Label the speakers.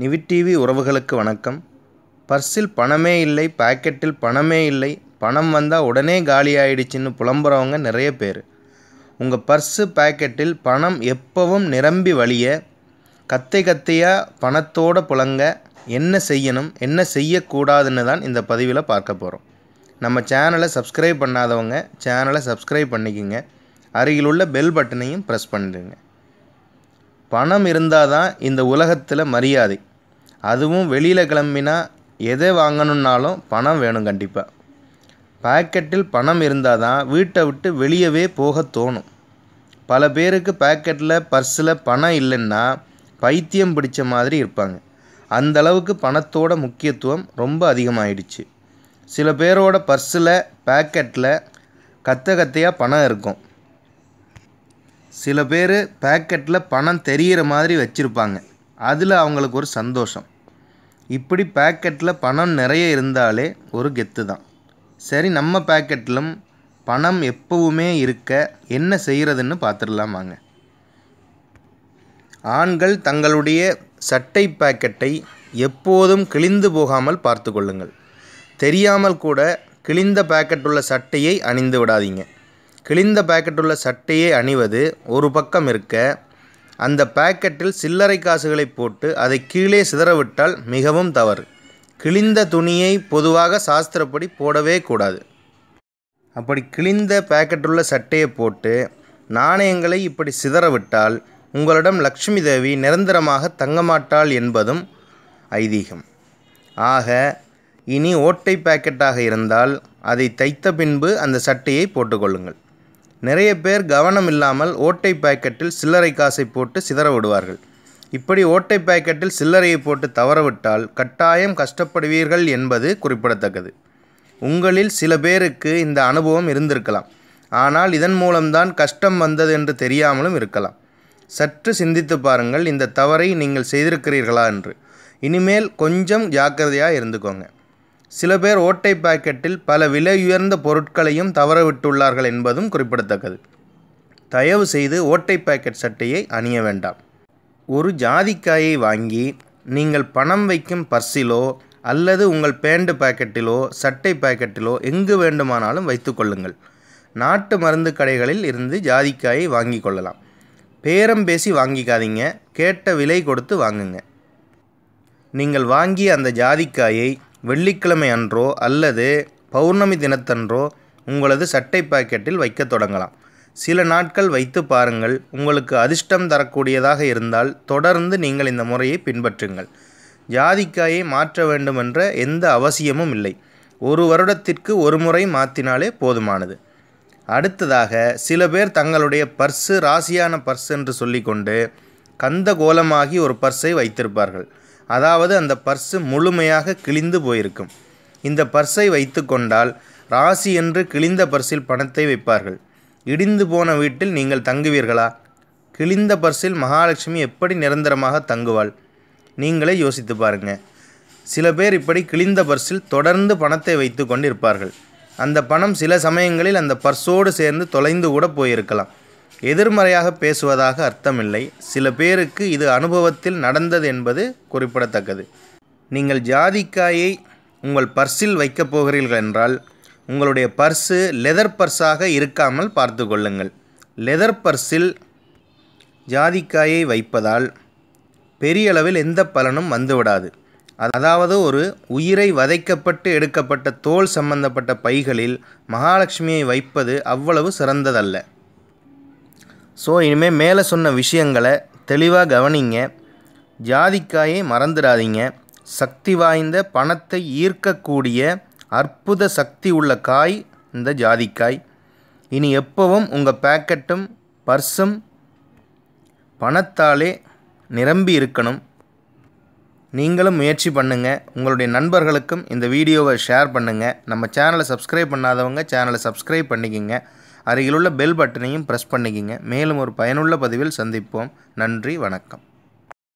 Speaker 1: நிவிட் TV உறவுகளுக்கு வணக்கம் பர்ஸில் பணமே இல்லை பாக்கெட்டில் பணமே இல்லை பணம் வந்தால் உடனே காலி ஆயிடுச்சுன்னு புலம்புறவங்க நிறைய பேர் உங்கள் பர்ஸு பாக்கெட்டில் பணம் எப்பவும் நிரம்பி வழிய கத்தை கத்தையாக பணத்தோட புலங்க என்ன செய்யணும் என்ன செய்யக்கூடாதுன்னு தான் இந்த பதிவில் பார்க்க போகிறோம் நம்ம சேனலை சப்ஸ்கிரைப் பண்ணாதவங்க சேனலை சப்ஸ்கிரைப் பண்ணிக்கோங்க அருகிலுள்ள பெல் பட்டனையும் ப்ரெஸ் பண்ணிடுங்க பணம் இருந்தால் தான் இந்த உலகத்தில் மரியாதை அதுவும் வெளியில் கிளம்பினா எதை வாங்கணுன்னாலும் பணம் வேணும் கண்டிப்பாக பாக்கெட்டில் பணம் இருந்தால் தான் வீட்டை விட்டு வெளியவே போக தோணும் பல பேருக்கு பாக்கெட்டில் பர்ஸில் பணம் இல்லைன்னா பைத்தியம் பிடிச்ச மாதிரி இருப்பாங்க அந்த அளவுக்கு பணத்தோட முக்கியத்துவம் ரொம்ப அதிகமாகிடுச்சு சில பேரோட பர்ஸில் பேக்கெட்டில் கத்த கத்தையாக பணம் இருக்கும் சில பேர் பேக்கெட்டில் பணம் தெரிகிற மாதிரி வச்சுருப்பாங்க அதில் அவங்களுக்கு ஒரு சந்தோஷம் இப்படி பேக்கெட்டில் பணம் நிறைய இருந்தாலே ஒரு கெத்து தான் சரி நம்ம பேக்கெட்டிலும் பணம் எப்பவுமே இருக்க என்ன செய்கிறதுன்னு பார்த்துடலாமாங்க ஆண்கள் தங்களுடைய சட்டை பேக்கெட்டை எப்போதும் கிழிந்து போகாமல் பார்த்து கொள்ளுங்கள் தெரியாமல் கூட கிழிந்த பேக்கெட் உள்ள சட்டையை அணிந்து விடாதீங்க கிழிந்த உள்ள சட்டையை அணிவது ஒரு பக்கம் இருக்க அந்த பாக்கெட்டில் சில்லறை காசுகளை போட்டு அதை கீழே சிதறவிட்டால் மிகவும் தவறு கிழிந்த துணியை பொதுவாக சாஸ்திரப்படி போடவே கூடாது அப்படி கிழிந்த பாக்கெட்டுள்ள சட்டையை போட்டு நாணயங்களை இப்படி சிதறவிட்டால் உங்களிடம் லக்ஷ்மி தேவி நிரந்தரமாக தங்கமாட்டாள் என்பதும் ஐதீகம் ஆக இனி ஓட்டை பாக்கெட்டாக இருந்தால் அதை தைத்த பின்பு அந்த சட்டையை போட்டுக்கொள்ளுங்கள் நிறைய பேர் கவனம் இல்லாமல் ஓட்டை பாக்கெட்டில் சில்லறை காசை போட்டு சிதற விடுவார்கள் இப்படி ஓட்டை பாக்கெட்டில் சில்லறையை போட்டு தவறவிட்டால் கட்டாயம் கஷ்டப்படுவீர்கள் என்பது குறிப்பிடத்தக்கது உங்களில் சில பேருக்கு இந்த அனுபவம் இருந்திருக்கலாம் ஆனால் இதன் மூலம்தான் கஷ்டம் வந்தது என்று தெரியாமலும் இருக்கலாம் சற்று சிந்தித்து பாருங்கள் இந்த தவறை நீங்கள் செய்திருக்கிறீர்களா என்று இனிமேல் கொஞ்சம் ஜாக்கிரதையாக இருந்துக்கோங்க சில பேர் ஓட்டை பாக்கெட்டில் பல விலையுயர்ந்த பொருட்களையும் தவறவிட்டுள்ளார்கள் என்பதும் குறிப்பிடத்தக்கது தயவு செய்து ஓட்டை பாக்கெட் சட்டையை அணிய வேண்டாம் ஒரு ஜாதிக்காயை வாங்கி நீங்கள் பணம் வைக்கும் பர்ஸிலோ அல்லது உங்கள் பேண்டு பாக்கெட்டிலோ சட்டை பாக்கெட்டிலோ எங்கு வேண்டுமானாலும் வைத்துக்கொள்ளுங்கள் நாட்டு மருந்து கடைகளில் இருந்து ஜாதிக்காயை வாங்கி கொள்ளலாம் பேரம் பேசி வாங்கிக்காதீங்க கேட்ட விலை கொடுத்து வாங்குங்க நீங்கள் வாங்கிய அந்த ஜாதிக்காயை வெள்ளிக்கிழமை அன்றோ அல்லது பௌர்ணமி தினத்தன்றோ உங்களது சட்டை பாக்கெட்டில் வைக்கத் தொடங்கலாம் சில நாட்கள் வைத்து பாருங்கள் உங்களுக்கு அதிர்ஷ்டம் தரக்கூடியதாக இருந்தால் தொடர்ந்து நீங்கள் இந்த முறையை பின்பற்றுங்கள் ஜாதிக்காயை மாற்ற வேண்டுமென்ற எந்த அவசியமும் இல்லை ஒரு வருடத்திற்கு ஒரு முறை மாற்றினாலே போதுமானது அடுத்ததாக சில பேர் தங்களுடைய பர்ஸு ராசியான பர்ஸ் என்று சொல்லிக்கொண்டு கந்த கோலமாகி ஒரு பர்ஸை வைத்திருப்பார்கள் அதாவது அந்த பர்ஸு முழுமையாக கிழிந்து போயிருக்கும் இந்த பர்ஸை வைத்து கொண்டால் ராசி என்று கிழிந்த பர்ஸில் பணத்தை வைப்பார்கள் இடிந்து போன வீட்டில் நீங்கள் தங்குவீர்களா கிழிந்த பர்ஸில் மகாலட்சுமி எப்படி நிரந்தரமாக தங்குவாள் நீங்களே யோசித்து பாருங்கள் சில பேர் இப்படி கிழிந்த பர்ஸில் தொடர்ந்து பணத்தை வைத்து கொண்டிருப்பார்கள் இருப்பார்கள் அந்த பணம் சில சமயங்களில் அந்த பர்ஸோடு சேர்ந்து தொலைந்து கூட போயிருக்கலாம் எதிர்மறையாக பேசுவதாக அர்த்தமில்லை சில பேருக்கு இது அனுபவத்தில் நடந்தது என்பது குறிப்பிடத்தக்கது நீங்கள் ஜாதிக்காயை உங்கள் பர்ஸில் வைக்கப் போகிறீர்கள் என்றால் உங்களுடைய பர்ஸு லெதர் பர்ஸாக இருக்காமல் பார்த்து கொள்ளுங்கள் லெதர் பர்ஸில் ஜாதிக்காயை வைப்பதால் பெரிய அளவில் எந்த பலனும் வந்துவிடாது அதாவது ஒரு உயிரை வதைக்கப்பட்டு எடுக்கப்பட்ட தோல் சம்பந்தப்பட்ட பைகளில் மகாலட்சுமியை வைப்பது அவ்வளவு சிறந்ததல்ல ஸோ இனிமேல் மேலே சொன்ன விஷயங்களை தெளிவாக கவனிங்க ஜாதிக்காயை மறந்துடாதீங்க சக்தி வாய்ந்த பணத்தை ஈர்க்கக்கூடிய அற்புத சக்தி உள்ள காய் இந்த ஜாதிக்காய் இனி எப்போவும் உங்கள் பேக்கெட்டும் பர்ஸும் பணத்தாலே நிரம்பி இருக்கணும் நீங்களும் முயற்சி பண்ணுங்கள் உங்களுடைய நண்பர்களுக்கும் இந்த வீடியோவை ஷேர் பண்ணுங்கள் நம்ம சேனலை சப்ஸ்கிரைப் பண்ணாதவங்க சேனலை சப்ஸ்கிரைப் பண்ணிக்கிங்க அருகிலுள்ள பெல் பட்டனையும் ப்ரெஸ் பண்ணிக்கிங்க மேலும் ஒரு பயனுள்ள பதிவில் சந்திப்போம் நன்றி வணக்கம்